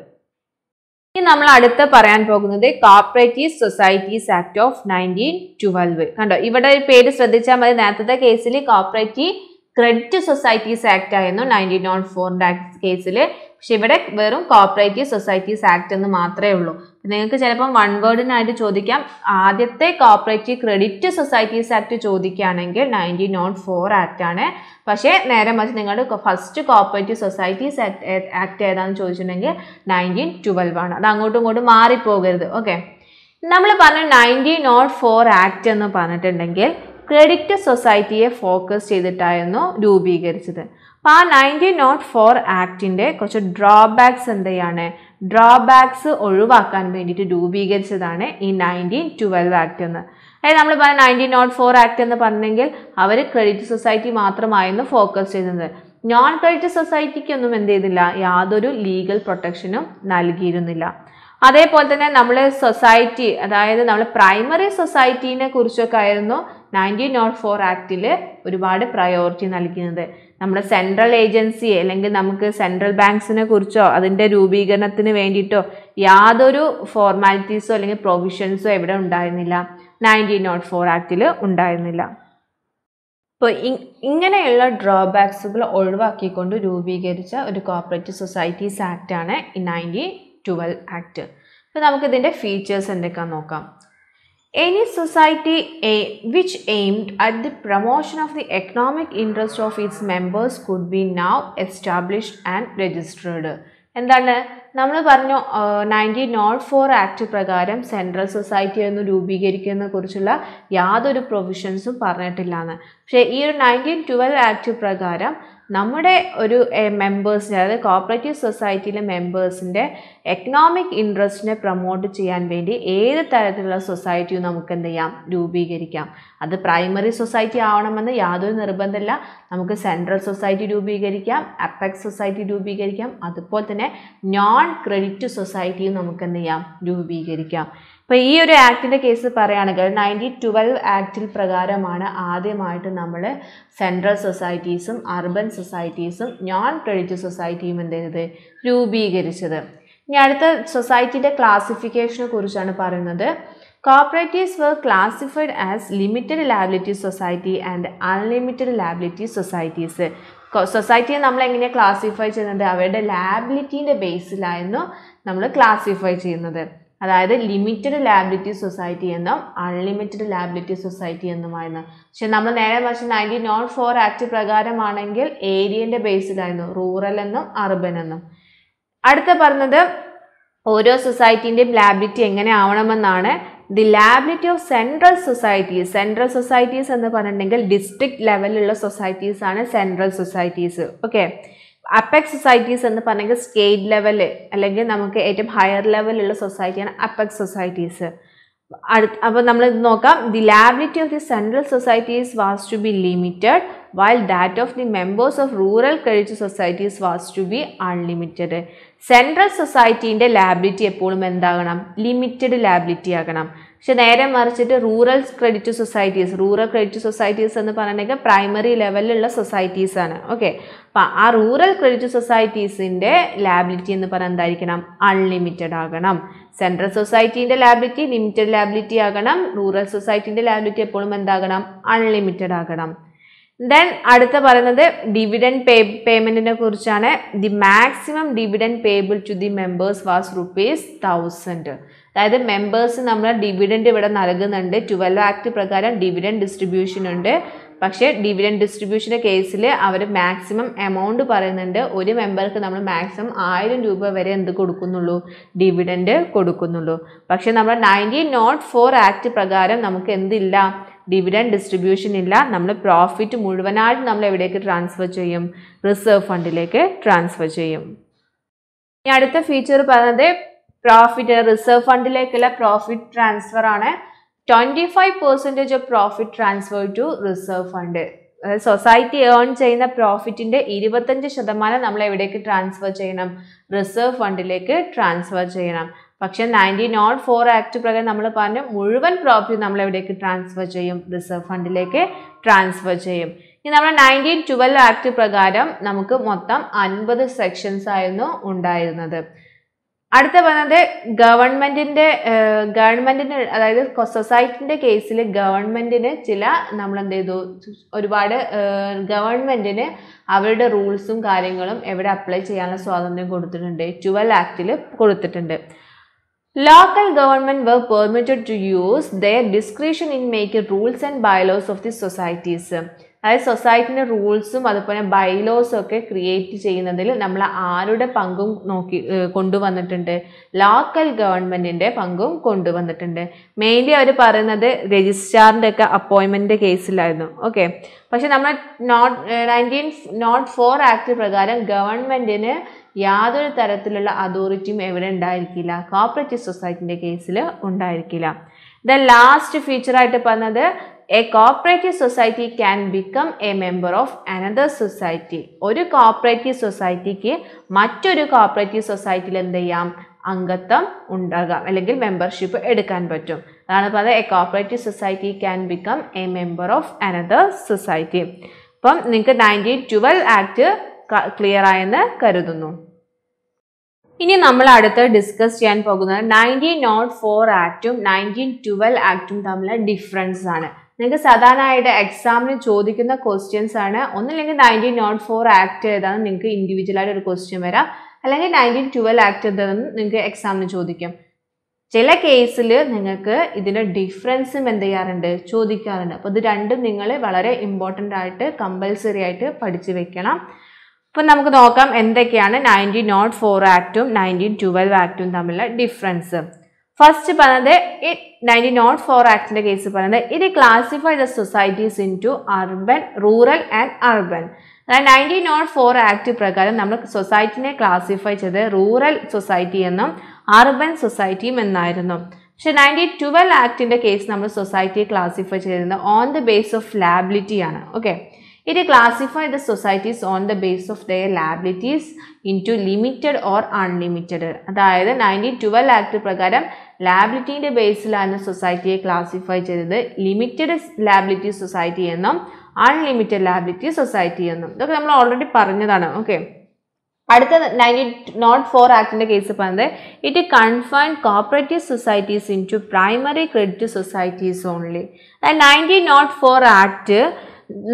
ഇനി നമ്മൾ അടുത്ത് പറയാൻ പോകുന്നത് cooperative societies act of nineteen twelve കണ്ടോ ഇവിടെ പേര് ശ്രദ്ധിച്ചാൽ മതി നേരത്തെ കേസിൽ കോപ്പറേറ്റീവ് ക്രെഡിറ്റ് സൊസൈറ്റീസ് ആക്ട് ആയിരുന്നു നയൻറ്റീൻ നോട്ട് ഫോറിൻ്റെ ആക്ട് കേസിൽ പക്ഷെ ഇവിടെ വെറും കോപ്പറേറ്റീവ് സൊസൈറ്റീസ് ആക്ട് എന്ന് മാത്രമേ ഉള്ളൂ നിങ്ങൾക്ക് ചിലപ്പം വൺ വേർഡിനായിട്ട് ചോദിക്കാം ആദ്യത്തെ കോപ്പറേറ്റീവ് ക്രെഡിറ്റ് സൊസൈറ്റീസ് ആക്ട് ചോദിക്കുകയാണെങ്കിൽ നയൻറ്റീൻ നോട്ട് ഫോർ ആക്ട് ആണ് പക്ഷേ നേരെ മറിച്ച് നിങ്ങളുടെ ഫസ്റ്റ് കോപ്പറേറ്റീവ് സൊസൈറ്റീസ് ആക്ട് ഏതാണെന്ന് ചോദിച്ചിട്ടുണ്ടെങ്കിൽ നയൻറ്റീൻ ട്വൽവ് ആണ് അത് അങ്ങോട്ടും ഇങ്ങോട്ടും മാറിപ്പോകരുത് ഓക്കെ നമ്മൾ പറഞ്ഞ നയൻറ്റീൻ നോട്ട് ഫോർ ആക്ട് എന്ന് പറഞ്ഞിട്ടുണ്ടെങ്കിൽ ക്രെഡിറ്റ് സൊസൈറ്റിയെ ഫോക്കസ് ചെയ്തിട്ടായിരുന്നു രൂപീകരിച്ചത് അപ്പോൾ ആ നയൻറ്റീൻ നോട്ട് ഫോർ ആക്ടിൻ്റെ കുറച്ച് ഡ്രോബാക്സ് എന്തെയാണ് ഡ്രോബാക്സ് ഒഴിവാക്കാൻ വേണ്ടിയിട്ട് രൂപീകരിച്ചതാണ് ഈ നയൻറ്റീൻ ട്വൽവ് ആക്ട് എന്ന് അതായത് നമ്മൾ പറഞ്ഞ നയൻറ്റീൻ നോട്ട് ഫോർ ആക്ട് എന്ന് പറഞ്ഞെങ്കിൽ അവർ ക്രെഡിറ്റ് സൊസൈറ്റി മാത്രമായിരുന്നു ഫോക്കസ് ചെയ്തത് നോൺ ക്രെഡിറ്റ് സൊസൈറ്റിക്കൊന്നും എന്ത് ചെയ്തില്ല യാതൊരു ലീഗൽ പ്രൊട്ടക്ഷനും നൽകിയിരുന്നില്ല അതേപോലെ തന്നെ നമ്മൾ സൊസൈറ്റി അതായത് നമ്മൾ പ്രൈമറി സൊസൈറ്റീനെ കുറിച്ചൊക്കെ ആയിരുന്നു നയൻറ്റീൻ നോട്ട് ഫോർ ആക്റ്റിൽ ഒരുപാട് പ്രയോറിറ്റി നൽകിയത് നമ്മുടെ സെൻട്രൽ ഏജൻസിയെ അല്ലെങ്കിൽ നമുക്ക് സെൻട്രൽ ബാങ്ക്സിനെ കുറിച്ചോ അതിൻ്റെ രൂപീകരണത്തിന് വേണ്ടിയിട്ടോ യാതൊരു ഫോർമാലിറ്റീസോ അല്ലെങ്കിൽ പ്രൊവിഷൻസോ ഇവിടെ ഉണ്ടായിരുന്നില്ല നയൻറ്റീൻ നോട്ട് ഫോർ ആക്റ്റിൽ ഉണ്ടായിരുന്നില്ല ഇപ്പോൾ ഇങ്ങനെയുള്ള ഡ്രോബാക്സുകൾ ഒഴിവാക്കിക്കൊണ്ട് രൂപീകരിച്ച ഒരു കോപ്പറേറ്റീവ് സൊസൈറ്റീസ് ആക്റ്റാണ് നയൻറ്റീൻ ട്വൽവ് ആക്ട് അപ്പോൾ നമുക്കിതിൻ്റെ ഫീച്ചേഴ്സ് എന്തൊക്കെയാണെന്ന് നോക്കാം any society aim, which aimed at the promotion of the economic interest of its members could be now established and registered എന്താണ് നമ്മൾ പറഞ്ഞു നയൻറ്റീൻ നോട്ട് ഫോർ ആക്ട് പ്രകാരം സെൻട്രൽ സൊസൈറ്റി എന്ന് രൂപീകരിക്കുന്നതിനെ കുറിച്ചുള്ള യാതൊരു പ്രൊവിഷൻസും പറഞ്ഞിട്ടില്ല എന്ന് പക്ഷേ ഈ ഒരു നയൻറ്റീൻ ട്വൽവ് ആക്ട് പ്രകാരം നമ്മുടെ ഒരു മെമ്പേഴ്സിൻ്റെ അതായത് കോപ്പറേറ്റീവ് സൊസൈറ്റിയിലെ മെമ്പേഴ്സിൻ്റെ എക്കണോമിക് ഇൻട്രസ്റ്റിനെ പ്രൊമോട്ട് ചെയ്യാൻ വേണ്ടി ഏത് തരത്തിലുള്ള സൊസൈറ്റിയും നമുക്ക് എന്ത് ചെയ്യാം രൂപീകരിക്കാം അത് പ്രൈമറി സൊസൈറ്റി ആവണമെന്ന് യാതൊരു നിർബന്ധമില്ല നമുക്ക് സെൻട്രൽ സൊസൈറ്റി രൂപീകരിക്കാം അപ്പെക്സ് സൊസൈറ്റി രൂപീകരിക്കാം അതുപോലെ തന്നെ നോൺ ക്രെഡിറ്റ് സൊസൈറ്റിയും നമുക്ക് എന്ത് ചെയ്യാം രൂപീകരിക്കാം ഇപ്പോൾ ഈ ഒരു ആക്ടിൻ്റെ കേസ് പറയുകയാണെങ്കിൽ നയൻറ്റീൻ ട്വൽവ് ആക്ടിൽ പ്രകാരമാണ് ആദ്യമായിട്ട് നമ്മൾ സെൻട്രൽ സൊസൈറ്റീസും അർബൻ സൊസൈറ്റീസും നോൺ ക്രെഡിറ്റ് സൊസൈറ്റിയും എന്ത് ചെയ്തത് രൂപീകരിച്ചത് ഇനി അടുത്ത സൊസൈറ്റിയുടെ ക്ലാസിഫിക്കേഷനെ കുറിച്ചാണ് പറയുന്നത് cooperatives were classified as limited liability society and unlimited liability societies സൊസൈറ്റിയെ നമ്മൾ എങ്ങനെയാണ് ക്ലാസിഫൈ ചെയ്യുന്നത് അവരുടെ ലാബിലിറ്റീൻ്റെ ബേസിലായിരുന്നു നമ്മൾ ക്ലാസിഫൈ ചെയ്യുന്നത് അതായത് ലിമിറ്റഡ് ലാബിലിറ്റി സൊസൈറ്റി എന്നും അൺലിമിറ്റഡ് ലാബിലിറ്റി സൊസൈറ്റി എന്നുമായിരുന്നു പക്ഷെ നമ്മൾ നേരെ മറിച്ച് നയൻറ്റീൻ നോൺ ഫോർ ആക്ട് പ്രകാരമാണെങ്കിൽ ഏരിയൻ്റെ ബേസിലായിരുന്നു റൂറൽ എന്നും അർബൻ എന്നും അടുത്ത പറഞ്ഞത് ഓരോ സൊസൈറ്റിൻ്റെയും ലാബിലിറ്റി എങ്ങനെ ആവണമെന്നാണ് the liability of central societies central societies എന്ന് പറഞ്ഞിട്ടുണ്ടെങ്കിൽ ഡിസ്ട്രിക്ട് ലെവലിലുള്ള സൊസൈറ്റീസ് ആണ് central societies okay apex societies എന്ന് പറഞ്ഞെങ്കിൽ സ്റ്റേറ്റ് ലെവൽ അല്ലെങ്കിൽ നമുക്ക് ഏറ്റവും ഹയർ ലെവലുള്ള സൊസൈറ്റിയാണ് അപ്പെക്സ് സൊസൈറ്റീസ് അടുത്ത് അപ്പോൾ നമ്മൾ നോക്കാം the liability of the central societies was to be limited while that of the members of rural കഴിച്ച societies was to be unlimited central സൊസൈറ്റീൻ്റെ ലാബിലിറ്റി എപ്പോഴും എന്താകണം ലിമിറ്റഡ് ലാബിലിറ്റി ആകണം പക്ഷെ നേരെ മറിച്ചിട്ട് rural credit societies rural credit societies എന്ന് പറഞ്ഞിട്ടുണ്ടെങ്കിൽ പ്രൈമറി ലെവലിലുള്ള സൊസൈറ്റീസ് ആണ് ഓക്കെ അപ്പം ആ റൂറൽ ക്രെഡിറ്റ് സൊസൈറ്റീസിൻ്റെ ലാബിലിറ്റി എന്ന് പറഞ്ഞാൽ എന്തായിരിക്കണം അൺലിമിറ്റഡ് ആകണം സെൻട്രൽ സൊസൈറ്റീൻ്റെ ലാബിലിറ്റി ലിമിറ്റഡ് ലാബിലിറ്റി ആകണം റൂറൽ സൊസൈറ്റീൻ്റെ ലാബിലിറ്റി എപ്പോഴും എന്താകണം അൺലിമിറ്റഡ് ആകണം ദെൻ അടുത്ത പറയുന്നത് ഡിവിഡൻഡ് പേ പേയ്മെൻറ്റിനെ കുറിച്ചാണ് the maximum dividend payable to the members was rupees thousand അതായത് മെമ്പേഴ്സ് നമ്മൾ ഡിവിഡൻഡ് ഇവിടെ നൽകുന്നുണ്ട് ട്വൽവ് ആക്ട് പ്രകാരം ഡിവിഡൻഡ് ഡിസ്ട്രിബ്യൂഷൻ ഉണ്ട് പക്ഷേ ഡിവിഡൻഡ് ഡിസ്ട്രിബ്യൂഷൻ്റെ കേസിൽ അവർ മാക്സിമം എമൗണ്ട് പറയുന്നുണ്ട് ഒരു മെമ്പർക്ക് നമ്മൾ മാക്സിമം ആയിരം രൂപ വരെ എന്ത് കൊടുക്കുന്നുള്ളൂ ഡിവിഡൻഡ് കൊടുക്കുന്നുള്ളൂ പക്ഷേ നമ്മൾ നയൻറ്റീൻ നോട്ട് ഫോർ ആക്ട് പ്രകാരം നമുക്ക് എന്തില്ല ഡിവിഡൻഡ് ഡിസ്ട്രിബ്യൂഷൻ ഇല്ല നമ്മൾ പ്രോഫിറ്റ് മുഴുവനായിട്ട് നമ്മൾ എവിടേക്ക് ട്രാൻസ്ഫർ ചെയ്യും റിസർവ് ഫണ്ടിലേക്ക് ട്രാൻസ്ഫർ ചെയ്യും ഇനി അടുത്ത ഫീച്ചർ പറഞ്ഞത് പ്രോഫിറ്റ് റിസർവ് ഫണ്ടിലേക്കുള്ള പ്രോഫിറ്റ് ട്രാൻസ്ഫർ ആണ് twenty five percentage of profit transfer to reserve fund society earn ചെയ്യുന്ന പ്രോഫിറ്റിൻ്റെ ഇരുപത്തഞ്ച് ശതമാനം നമ്മൾ എവിടേക്ക് ട്രാൻസ്ഫർ ചെയ്യണം റിസർവ് ഫണ്ടിലേക്ക് ട്രാൻസ്ഫർ ചെയ്യണം പക്ഷെ നയൻറ്റീൻ നോട്ട് ഫോർ ആക്ട് പ്രകാരം നമ്മൾ പറഞ്ഞ മുഴുവൻ പ്രോപ്പർട്ടി നമ്മൾ എവിടേക്ക് ട്രാൻസ്ഫർ ചെയ്യും റിസർവ് ഫണ്ടിലേക്ക് ട്രാൻസ്ഫർ ചെയ്യും ഇനി നമ്മുടെ നയൻറ്റീൻ ട്വൽവ് ആക്ട് പ്രകാരം നമുക്ക് മൊത്തം അൻപത് സെക്ഷൻസ് ആയിരുന്നു ഉണ്ടായിരുന്നത് അടുത്ത പറഞ്ഞത് ഗവൺമെന്റിന്റെ ഗവൺമെന്റിന് അതായത് സൊസൈറ്റിന്റെ കേസിൽ ഗവൺമെന്റിന് ചില നമ്മൾ എന്ത് ചെയ്തു ഒരുപാട് ഗവൺമെന്റിന് അവരുടെ റൂൾസും കാര്യങ്ങളും എവിടെ അപ്ലൈ ചെയ്യാനുള്ള സ്വാതന്ത്ര്യം കൊടുത്തിട്ടുണ്ട് ട്വൽവ് ആക്റ്റിൽ കൊടുത്തിട്ടുണ്ട് Local government were permitted to use their discretion in making rules and bylaws of the societies. അതായത് സൊസൈറ്റിൻ്റെ റൂൾസും അതുപോലെ ബൈലോസും ഒക്കെ ക്രിയേറ്റ് ചെയ്യുന്നതിൽ നമ്മൾ ആരുടെ പങ്കും നോക്കി കൊണ്ടുവന്നിട്ടുണ്ട് ലോക്കൽ ഗവൺമെൻറ്റിൻ്റെ പങ്കും കൊണ്ടുവന്നിട്ടുണ്ട് മെയിൻലി അവർ പറയുന്നത് രജിസ്ട്രാറിൻ്റെ ഒക്കെ അപ്പോയിൻമെൻ്റ് കേസിലായിരുന്നു ഓക്കെ പക്ഷെ നമ്മൾ note nineteen nought four act പ്രകാരം ഗവൺമെൻറ്റിന് യാതൊരു തരത്തിലുള്ള അതോറിറ്റിയും എവിടെ ഉണ്ടായിരിക്കില്ല കോപ്പറേറ്റീവ് സൊസൈറ്റിൻ്റെ കേസിൽ ഉണ്ടായിരിക്കില്ല ദ ലാസ്റ്റ് ഫീച്ചറായിട്ട് പറഞ്ഞത് a cooperative society can become a member of another society ഒരു കോപ്പറേറ്റീവ് സൊസൈറ്റിക്ക് മറ്റൊരു കോപ്പറേറ്റീവ് സൊസൈറ്റിയിൽ എന്ത് ചെയ്യാം അംഗത്വം ഉണ്ടാകാം അല്ലെങ്കിൽ മെമ്പർഷിപ്പ് എടുക്കാൻ പറ്റും അതാണ് പറയുന്നത് a cooperative society can become a member of another society അപ്പം നിങ്ങൾക്ക് നയൻറ്റീൻ ട്വൽവ് ആക്ട് ക്ലിയർ ആയെന്ന് കരുതുന്നു ഇനി നമ്മൾ അടുത്ത് ഡിസ്കസ് ചെയ്യാൻ പോകുന്നത് നയൻറ്റീൻ നോട്ട് ഫോർ ആക്റ്റും നയൻറ്റീൻ ട്വൽവ് ആക്റ്റും തമ്മിലെ ഡിഫറൻസ് ആണ് നിങ്ങൾക്ക് സാധാരണയായിട്ട് എക്സാമിന് ചോദിക്കുന്ന ക്വസ്റ്റ്യൻസ് ആണ് ഒന്നില്ലെങ്കിൽ nineteen nought oh four act ഏതാണെന്ന് നിങ്ങൾക്ക് ഇൻഡിവിജ്വലായിട്ട് ഒരു ക്വസ്റ്റ്യൻ വരാം അല്ലെങ്കിൽ നയൻറ്റീൻ ട്വൽവ് ആക്ട് ഏതാണെന്ന് നിങ്ങൾക്ക് എക്സാമിന് ചോദിക്കാം ചില കേസിൽ നിങ്ങൾക്ക് ഇതിൻ്റെ ഡിഫറൻസും എന്ത് ചെയ്യാറുണ്ട് ചോദിക്കാറുണ്ട് അപ്പോൾ ഇത് രണ്ടും നിങ്ങൾ വളരെ ഇമ്പോർട്ടൻ്റ് ആയിട്ട് കമ്പൽസറി ആയിട്ട് പഠിച്ചു വെക്കണം അപ്പം നമുക്ക് നോക്കാം എന്തൊക്കെയാണ് നയൻറ്റീൻ നോട്ട് ഫോർ ആക്റ്റും നയൻറ്റീൻ ട്വൽവ് ആക്റ്റും തമ്മിലുള്ള ഡിഫറൻസ് ഫസ്റ്റ് പറഞ്ഞത് നയൻറ്റീൻ നോട്ട് ഫോർ ആക്ടിൻ്റെ കേസ് പറയുന്നത് ഇത് classify the societies in to urban rural and urban അതായത് നയൻറ്റീൻ നോട്ട് ഫോർ ആക്ട് പ്രകാരം നമ്മൾ സൊസൈറ്റിനെ ക്ലാസിഫൈ ചെയ്ത് റൂറൽ സൊസൈറ്റി എന്നും അർബൻ സൊസൈറ്റിയും എന്നായിരുന്നു പക്ഷേ നയൻറ്റീൻ ട്വൽവ് ആക്ടിൻ്റെ കേസ് നമ്മൾ സൊസൈറ്റിയെ ക്ലാസിഫൈ ചെയ്തിരുന്നത് ഓൺ ദ ബേസ് ഓഫ് ലാബിലിറ്റിയാണ് okay classify the societies on the base of there liabilities in to limited or unlimited അതായത് നയൻറ്റീൻ ട്വൽവ് ആക്ട് പ്രകാരം ലാബിലിറ്റീൻ്റെ ബേസിലാണ് സൊസൈറ്റിയെ ക്ലാസിഫൈ ചെയ്തത് ലിമിറ്റഡ് ലാബിലിറ്റി സൊസൈറ്റി എന്നും അൺലിമിറ്റഡ് ലാബിലിറ്റി സൊസൈറ്റി എന്നും ഇതൊക്കെ നമ്മൾ ഓൾറെഡി പറഞ്ഞതാണ് ഓക്കെ അടുത്ത നയൻറ്റീൻ നോട്ട് ഫോർ ആക്ടിൻ്റെ കേസ് പറഞ്ഞത് it confine cooperative societies in to primary credit societies only nineteen nought four act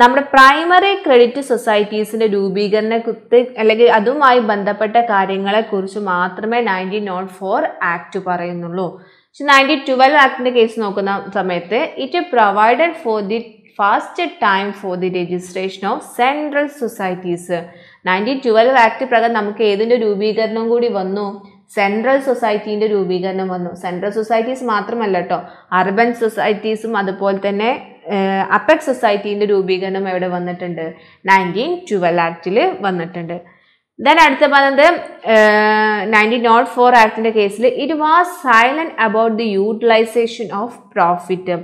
നമ്മുടെ പ്രൈമറി ക്രെഡിറ്റ് സൊസൈറ്റീസിൻ്റെ രൂപീകരണത്തെ അല്ലെങ്കിൽ അതുമായി ബന്ധപ്പെട്ട കാര്യങ്ങളെക്കുറിച്ച് മാത്രമേ നയൻറ്റീൻ നോട്ട് ഫോർ ആക്ട് പറയുന്നുള്ളൂ പക്ഷെ നയൻറ്റീൻ ട്വൽവ് ആക്ടിൻ്റെ കേസ് നോക്കുന്ന സമയത്ത് it provided for the first time for the registration of central societies nineteen twelve act പ്രകാരം നമുക്ക് ഏതിൻ്റെ രൂപീകരണം കൂടി വന്നു സെൻട്രൽ സൊസൈറ്റീൻ്റെ രൂപീകരണം വന്നു സെൻട്രൽ സൊസൈറ്റീസ് മാത്രമല്ല കേട്ടോ അർബൻ സൊസൈറ്റീസും അതുപോലെ തന്നെ അപ്പെക് സൊസൈറ്റീൻ്റെ രൂപീകരണം എവിടെ വന്നിട്ടുണ്ട് നയൻറ്റീൻ ട്വൽവ് ആക്റ്റിൽ വന്നിട്ടുണ്ട് ദൻ അടുത്ത പറഞ്ഞത് നയൻറ്റീൻ നോട്ട് ഫോർ ആക്ടിൻ്റെ കേസിൽ it was silent about the utilisation of profit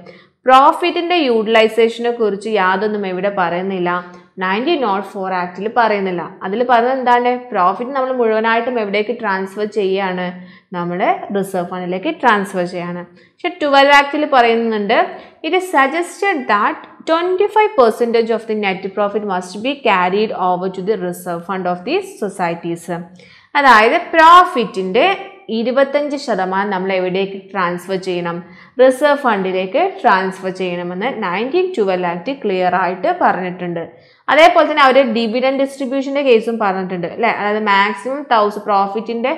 പ്രോഫിറ്റിൻ്റെ യൂട്ടിലൈസേഷനെ കുറിച്ച് യാതൊന്നും ഇവിടെ പറയുന്നില്ല നയൻറ്റി നോട്ട് ഫോർ ആക്റ്റിൽ പറയുന്നില്ല അതിൽ പറയുന്നത് എന്താണ് പ്രോഫിറ്റ് നമ്മൾ മുഴുവനായിട്ടും എവിടേക്ക് ട്രാൻസ്ഫർ ചെയ്യുകയാണ് നമ്മുടെ റിസർവ് ഫണ്ടിലേക്ക് ട്രാൻസ്ഫർ ചെയ്യാണ് പക്ഷെ ട്വൽവ് ആക്റ്റിൽ പറയുന്നുണ്ട് it suggested that twenty five percentage of the net profit must be carried over to the reserve fund of the societies അതായത് പ്രോഫിറ്റിൻ്റെ ഇരുപത്തഞ്ച് ശതമാനം നമ്മൾ എവിടേക്ക് ട്രാൻസ്ഫർ ചെയ്യണം റിസർവ് ഫണ്ടിലേക്ക് ട്രാൻസ്ഫർ ചെയ്യണമെന്ന് നയൻറ്റീൻ ട്വൽവ് ആക്ട് ക്ലിയർ ആയിട്ട് പറഞ്ഞിട്ടുണ്ട് അതേപോലെ തന്നെ അവർ ഡിവിഡൻ ഡിസ്ട്രിബ്യൂഷൻ്റെ കേസും പറഞ്ഞിട്ടുണ്ട് അല്ലേ അതായത് മാക്സിമം തൗസ് പ്രോഫിറ്റിൻ്റെ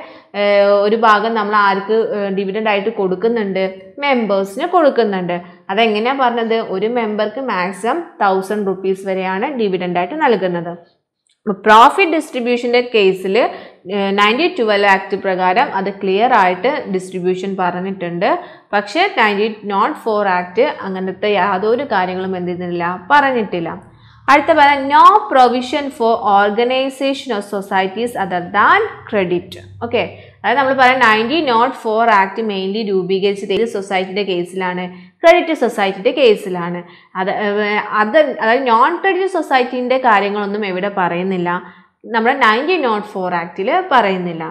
ഒരു ഭാഗം നമ്മൾ ആർക്ക് ഡിവിഡൻ്റ് ആയിട്ട് കൊടുക്കുന്നുണ്ട് മെമ്പേഴ്സിന് കൊടുക്കുന്നുണ്ട് അതെങ്ങനെയാണ് പറഞ്ഞത് ഒരു മെമ്പർക്ക് മാക്സിമം തൗസൻഡ് റുപ്പീസ് വരെയാണ് ആയിട്ട് നൽകുന്നത് പ്രോഫിറ്റ് ഡിസ്ട്രിബ്യൂഷൻ്റെ കേസിൽ നയൻറ്റി ട്വൽവ് ആക്ട് പ്രകാരം അത് ക്ലിയർ ആയിട്ട് ഡിസ്ട്രിബ്യൂഷൻ പറഞ്ഞിട്ടുണ്ട് പക്ഷേ നയൻറ്റി നോട്ട് ഫോർ ആക്ട് അങ്ങനത്തെ യാതൊരു കാര്യങ്ങളും എന്ത് ചെയ്തിട്ടില്ല പറഞ്ഞിട്ടില്ല അടുത്ത പറയാം no provision for organisation of societies other than credit okay അതായത് നമ്മൾ പറയാം ninety nought four act mainly രൂപീകരിച്ചത് ഏത് സൊസൈറ്റിയുടെ കേസിലാണ് ക്രെഡിറ്റ് സൊസൈറ്റിൻ്റെ കേസിലാണ് അത് അത് അതായത് നോൺ ക്രെഡിറ്റ് സൊസൈറ്റിൻ്റെ കാര്യങ്ങളൊന്നും എവിടെ പറയുന്നില്ല നമ്മുടെ നയൻറ്റീൻ നോട്ട് ഫോർ ആക്റ്റിൽ പറയുന്നില്ല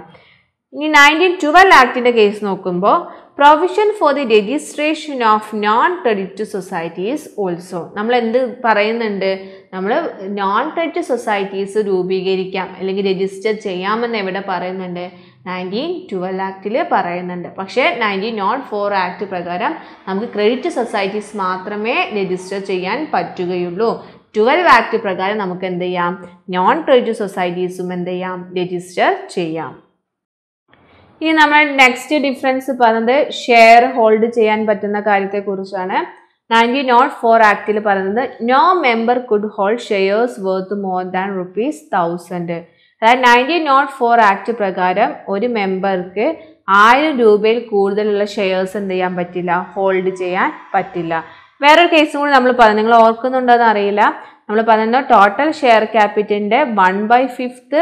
ഇനി നയൻറ്റീൻ ട്വൽവ് ആക്ടിൻ്റെ കേസ് നോക്കുമ്പോൾ provision for the registration of non credit societies also നമ്മൾ എന്ത് പറയുന്നുണ്ട് നമ്മൾ നോൺ ക്രെഡിറ്റ് സൊസൈറ്റീസ് രൂപീകരിക്കാം അല്ലെങ്കിൽ രജിസ്റ്റർ ചെയ്യാമെന്ന് എവിടെ പറയുന്നുണ്ട് നയൻറ്റീൻ ട്വൽവ് ആക്റ്റിൽ പറയുന്നുണ്ട് പക്ഷേ നയൻറ്റീൻ നോട്ട് ഫോർ ആക്ട് പ്രകാരം നമുക്ക് ക്രെഡിറ്റ് സൊസൈറ്റീസ് മാത്രമേ രജിസ്റ്റർ ചെയ്യാൻ പറ്റുകയുള്ളൂ ട്വൽവ് ആക്ട് പ്രകാരം നമുക്ക് എന്ത് ചെയ്യാം നോൺ ക്രെഡിറ്റ് സൊസൈറ്റീസും എന്ത് ചെയ്യാം രജിസ്റ്റർ ചെയ്യാം ഇനി നമ്മൾ നെക്സ്റ്റ് ഡിഫറൻസ് പറയുന്നത് ഷെയർ ഹോൾഡ് ചെയ്യാൻ പറ്റുന്ന കാര്യത്തെക്കുറിച്ചാണ് നയൻറ്റീൻ നോട്ട് ഫോർ ആക്ടിൽ പറയുന്നത് no member could hold shares worth more than rupees thousand അതായത് നയൻറ്റീൻ നോട്ട് ഫോർ ആക്ട് പ്രകാരം ഒരു മെമ്പർക്ക് ആയിരം രൂപയിൽ കൂടുതലുള്ള ഷെയർസ് എന്ത് ചെയ്യാൻ പറ്റില്ല ഹോൾഡ് ചെയ്യാൻ പറ്റില്ല വേറൊരു കേസും കൂടി നമ്മൾ പറഞ്ഞു നിങ്ങൾ ഓർക്കുന്നുണ്ടോ എന്ന് അറിയില്ല നമ്മൾ പറഞ്ഞു ടോട്ടൽ ഷെയർ ക്യാപിറ്റലിൻ്റെ one by fifth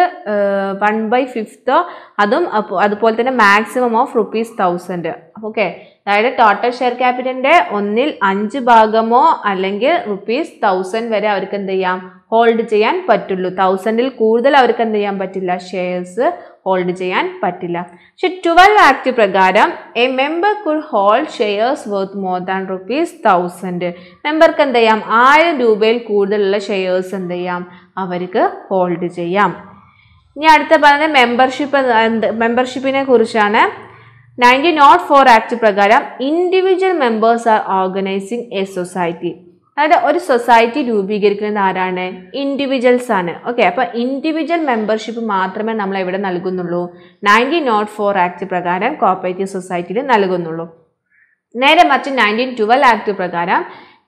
one by ഫിഫ്ത്തോ അതും അതുപോലെ തന്നെ maximum of rupees thousand okay അതായത് ടോട്ടൽ ഷെയർ ക്യാപിറ്റലിൻ്റെ ഒന്നിൽ അഞ്ച് ഭാഗമോ അല്ലെങ്കിൽ റുപ്പീസ് തൗസൻഡ് വരെ അവർക്ക് എന്ത് ചെയ്യാം ഹോൾഡ് ചെയ്യാൻ പറ്റുള്ളൂ തൗസൻഡിൽ കൂടുതൽ അവർക്ക് എന്ത് ചെയ്യാൻ പറ്റില്ല ഷെയർസ് ഹോൾഡ് ചെയ്യാൻ പറ്റില്ല പക്ഷെ ട്വൽവ് ആക്ട് പ്രകാരം a member could hold shares worth more than rupees thousand മെമ്പർക്ക് എന്ത് ചെയ്യാം ആയിരം രൂപയിൽ കൂടുതലുള്ള ഷെയർസ് എന്ത് ചെയ്യാം അവർക്ക് ഹോൾഡ് ചെയ്യാം ഇനി അടുത്ത പറഞ്ഞത് മെമ്പർഷിപ്പ് മെമ്പർഷിപ്പിനെ കുറിച്ചാണ് നയൻറ്റീൻ നോട്ട് ഫോർ ആക്ട് പ്രകാരം individual members are organising a society അതായത് ഒരു സൊസൈറ്റി രൂപീകരിക്കുന്നത് ആരാണ് ഇൻഡിവിജ്വൽസ് ആണ് ഓക്കെ അപ്പോൾ ഇൻഡിവിജ്വൽ മെമ്പർഷിപ്പ് മാത്രമേ നമ്മൾ എവിടെ നൽകുന്നുള്ളൂ നയൻറ്റി നോട്ട് ഫോർ ആക്ട് പ്രകാരം കോപ്പറേറ്റീവ് സൊസൈറ്റിയിൽ നൽകുന്നുള്ളൂ നേരെ മറിച്ച് നയൻറ്റീൻ ട്വൽവ് ആക്ട് പ്രകാരം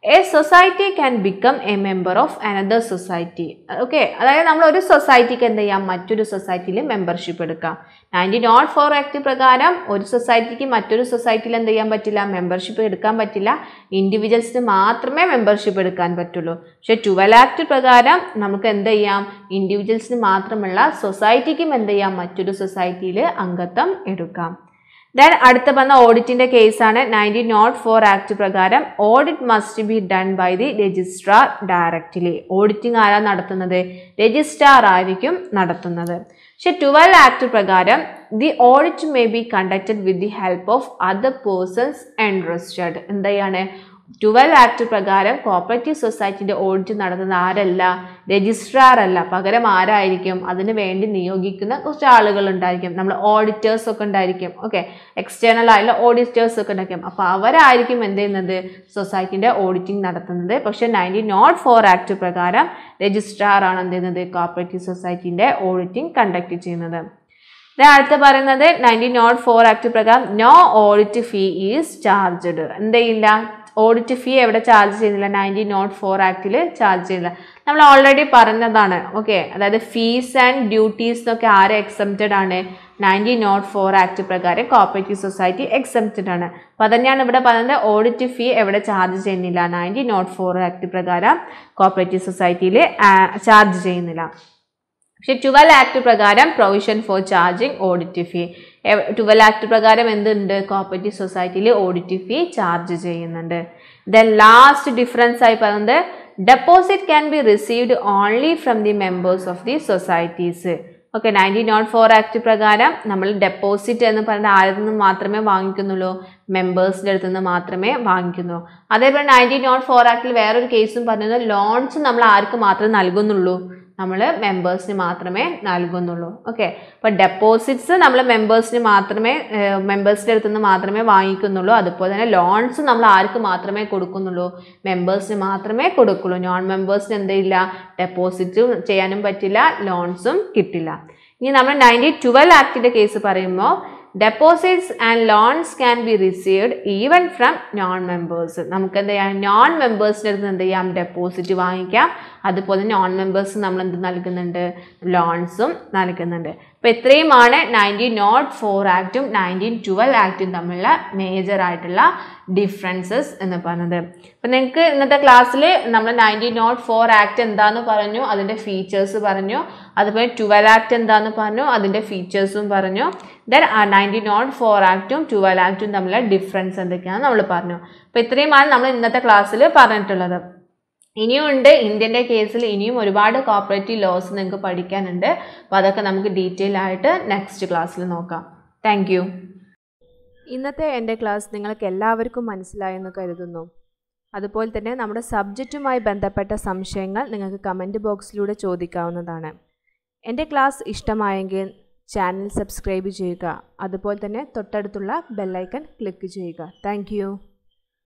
a society can become a member of another society okay അതായത് നമ്മൾ ഒരു സൊസൈറ്റിക്ക് എന്ത് ചെയ്യാം മറ്റൊരു സൊസൈറ്റിയിൽ മെമ്പർഷിപ്പ് എടുക്കാം നയൻറ്റീൻ നോട്ട് ഫോർ ആക്ട് പ്രകാരം ഒരു സൊസൈറ്റിക്ക് മറ്റൊരു സൊസൈറ്റിയിൽ എന്ത് ചെയ്യാൻ പറ്റില്ല മെമ്പർഷിപ്പ് എടുക്കാൻ പറ്റില്ല ഇൻഡിവിജ്വൽസിന് മാത്രമേ മെമ്പർഷിപ്പ് എടുക്കാൻ പറ്റുള്ളൂ പക്ഷേ ട്വൽവ് ആക്ട് പ്രകാരം നമുക്ക് എന്ത് ചെയ്യാം ഇൻഡിവിജ്വൽസിന് മാത്രമുള്ള സൊസൈറ്റിക്കും എന്ത് ചെയ്യാം മറ്റൊരു സൊസൈറ്റിയിൽ അംഗത്വം എടുക്കാം ദെൻ അടുത്ത വന്ന ഓഡിറ്റിൻ്റെ കേസാണ് നയൻറ്റീൻ നോട്ട് ഫോർ ആക്ട് പ്രകാരം audit must be done by the registrar directly auditing ആരാ നടത്തുന്നത് രജിസ്ട്രാർ ആയിരിക്കും നടത്തുന്നത് പക്ഷെ ട്വൽവ് ആക്ട് പ്രകാരം the audit may be conducted with the help of other persons interested എന്തെയ്യാണ് ട്വൽവ് ആക്ട് പ്രകാരം കോപ്പറേറ്റീവ് സൊസൈറ്റിയുടെ ഓഡിറ്റ് നടത്തുന്നത് ആരല്ല രജിസ്ട്രാർ അല്ല പകരം ആരായിരിക്കും അതിന് വേണ്ടി നിയോഗിക്കുന്ന കുറച്ച് ആളുകൾ ഉണ്ടായിരിക്കും നമ്മൾ ഓഡിറ്റേഴ്സ് ഒക്കെ ഉണ്ടായിരിക്കും ഓക്കെ എക്സ്റ്റേണൽ ആയുള്ള ഓഡിറ്റേഴ്സ് ഒക്കെ ഉണ്ടാക്കും അപ്പോൾ അവരായിരിക്കും എന്ത് ചെയ്യുന്നത് സൊസൈറ്റിൻ്റെ ഓഡിറ്റിംഗ് നടത്തുന്നത് പക്ഷേ നയൻറ്റീൻ നോട്ട് ഫോർ ആക്ട് പ്രകാരം രജിസ്ട്രാർ ആണ് എന്ത് ചെയ്യുന്നത് കോപ്പറേറ്റീവ് സൊസൈറ്റിൻ്റെ ഓഡിറ്റിംഗ് കണ്ടക്ട് ചെയ്യുന്നത് അടുത്ത് പറയുന്നത് നയൻറ്റീൻ നോട്ട് ഫോർ ആക്ട് പ്രകാരം no audit fee is charged എന്തേയില്ല ഓഡിറ്റ് ഫീ എവിടെ ചാർജ് ചെയ്യുന്നില്ല നയൻറ്റീൻ നോട്ട് ഫോർ ആക്ടിൽ ചാർജ് ചെയ്യുന്നില്ല നമ്മൾ ഓൾറെഡി പറഞ്ഞതാണ് ഓക്കെ അതായത് ഫീസ് ആൻഡ് ഡ്യൂട്ടീസ് എന്നൊക്കെ ആരെ എക്സംപ്റ്റഡ് ആണ് നയൻറ്റീൻ നോട്ട് ഫോർ ആക്ട് പ്രകാരം കോപ്പറേറ്റീവ് സൊസൈറ്റി എക്സംപ്റ്റഡ് ആണ് അപ്പോൾ അതന്നെയാണ് ഇവിടെ പറയുന്നത് ഓഡിറ്റ് ഫീ എവിടെ ചാർജ് ചെയ്യുന്നില്ല നയൻറ്റീൻ നോട്ട് ഫോർ ആക്ട് പ്രകാരം കോപ്പറേറ്റീവ് സൊസൈറ്റിയിൽ ചാർജ് ചെയ്യുന്നില്ല പക്ഷേ ട്വൽവ് ആക്ട് പ്രകാരം provision for charging audit fee twelve act പ്രകാരം എന്തുണ്ട് കോപ്പറേറ്റീവ് സൊസൈറ്റിയിൽ ഓഡിറ്റ് ഫീ ചാർജ് ചെയ്യുന്നുണ്ട് ദെൻ ലാസ്റ്റ് ഡിഫറൻസ് ആയി പറയുന്നത് deposit can be received only from the members of the societies okay nineteen nought four act പ്രകാരം നമ്മൾ ഡെപ്പോസിറ്റ് എന്ന് പറയുന്നത് ആരിൽ നിന്ന് മാത്രമേ വാങ്ങിക്കുന്നുള്ളൂ മെമ്പേഴ്സിൻ്റെ അടുത്ത് നിന്ന് മാത്രമേ വാങ്ങിക്കുന്നുള്ളൂ അതേപോലെ നയൻറ്റീൻ നോട്ട് ഫോർ ആക്ടിൽ വേറൊരു കേസും പറഞ്ഞത് ലോൺസ് നമ്മൾ ആർക്ക് മാത്രമേ നൽകുന്നുള്ളൂ നമ്മൾ മെമ്പേഴ്സിന് മാത്രമേ നൽകുന്നുള്ളൂ ഓക്കെ അപ്പോൾ ഡെപ്പോസിറ്റ്സ് നമ്മൾ മെമ്പേഴ്സിന് മാത്രമേ മെമ്പേഴ്സിൻ്റെ അടുത്ത് നിന്ന് മാത്രമേ വാങ്ങിക്കുന്നുള്ളൂ അതുപോലെ തന്നെ ലോൺസ് നമ്മൾ ആർക്ക് മാത്രമേ കൊടുക്കുന്നുള്ളൂ മെമ്പേഴ്സിന് മാത്രമേ കൊടുക്കുള്ളൂ നോൺ മെമ്പേഴ്സിന് എന്തില്ല ഡെപ്പോസിറ്റും ചെയ്യാനും പറ്റില്ല ലോൺസും കിട്ടില്ല ഇനി നമ്മൾ നയൻറ്റി ട്വൽവ് ആക്ടിൻ്റെ കേസ് പറയുമ്പോൾ deposits and loans can be received even from non members നമുക്ക് എന്ത് ചെയ്യാം നോൺ മെമ്പേഴ്സിൻ്റെ അടുത്ത് എന്ത് ചെയ്യാം ഡെപ്പോസിറ്റ് വാങ്ങിക്കാം അതുപോലെ നോൺ മെമ്പേഴ്സ് നമ്മൾ എന്ത് നൽകുന്നുണ്ട് ലോൺസും നൽകുന്നുണ്ട് അപ്പോൾ ഇത്രയുമാണ് നയൻറ്റീൻ നോട്ട് ഫോർ ആക്റ്റും നയൻറ്റീൻ ട്വൽവ് ആക്റ്റും തമ്മിലുള്ള മേജറായിട്ടുള്ള ഡിഫറൻസസ് എന്ന് പറഞ്ഞത് അപ്പം നിങ്ങൾക്ക് ഇന്നത്തെ ക്ലാസ്സിൽ നമ്മൾ നയൻറ്റീൻ നോട്ട് ഫോർ ആക്ട് എന്താന്ന് പറഞ്ഞു അതിൻ്റെ ഫീച്ചേഴ്സ് പറഞ്ഞു അതുപോലെ ട്വൽവ് ആക്ട് എന്താന്ന് പറഞ്ഞു അതിൻ്റെ ഫീച്ചേഴ്സും പറഞ്ഞു ദെൻ നയൻറ്റി നോട്ട് ഫോർ ആക്റ്റും ട്വൽവ് ആക്റ്റും തമ്മിലുള്ള ഡിഫറൻസ് എന്തൊക്കെയാണ് നമ്മൾ പറഞ്ഞു അപ്പോൾ ഇത്രയുമാണ് നമ്മൾ ഇന്നത്തെ ക്ലാസ്സിൽ പറഞ്ഞിട്ടുള്ളത് ഇനിയുമുണ്ട് ഇന്ത്യൻ്റെ കേസിൽ ഇനിയും ഒരുപാട് കോപ്പറേറ്റീവ് ലോസ് നിങ്ങൾക്ക് പഠിക്കാനുണ്ട് അപ്പോൾ അതൊക്കെ നമുക്ക് ഡീറ്റെയിൽ ആയിട്ട് നെക്സ്റ്റ് ക്ലാസ്സിൽ നോക്കാം താങ്ക് ഇന്നത്തെ എൻ്റെ ക്ലാസ് നിങ്ങൾക്ക് എല്ലാവർക്കും മനസ്സിലായെന്ന് കരുതുന്നു അതുപോലെ തന്നെ നമ്മുടെ സബ്ജക്റ്റുമായി ബന്ധപ്പെട്ട സംശയങ്ങൾ നിങ്ങൾക്ക് കമൻറ്റ് ബോക്സിലൂടെ ചോദിക്കാവുന്നതാണ് എൻ്റെ ക്ലാസ് ഇഷ്ടമായെങ്കിൽ ചാനൽ സബ്സ്ക്രൈബ് ചെയ്യുക അതുപോലെ തന്നെ തൊട്ടടുത്തുള്ള ബെല്ലൈക്കൺ ക്ലിക്ക് ചെയ്യുക താങ്ക്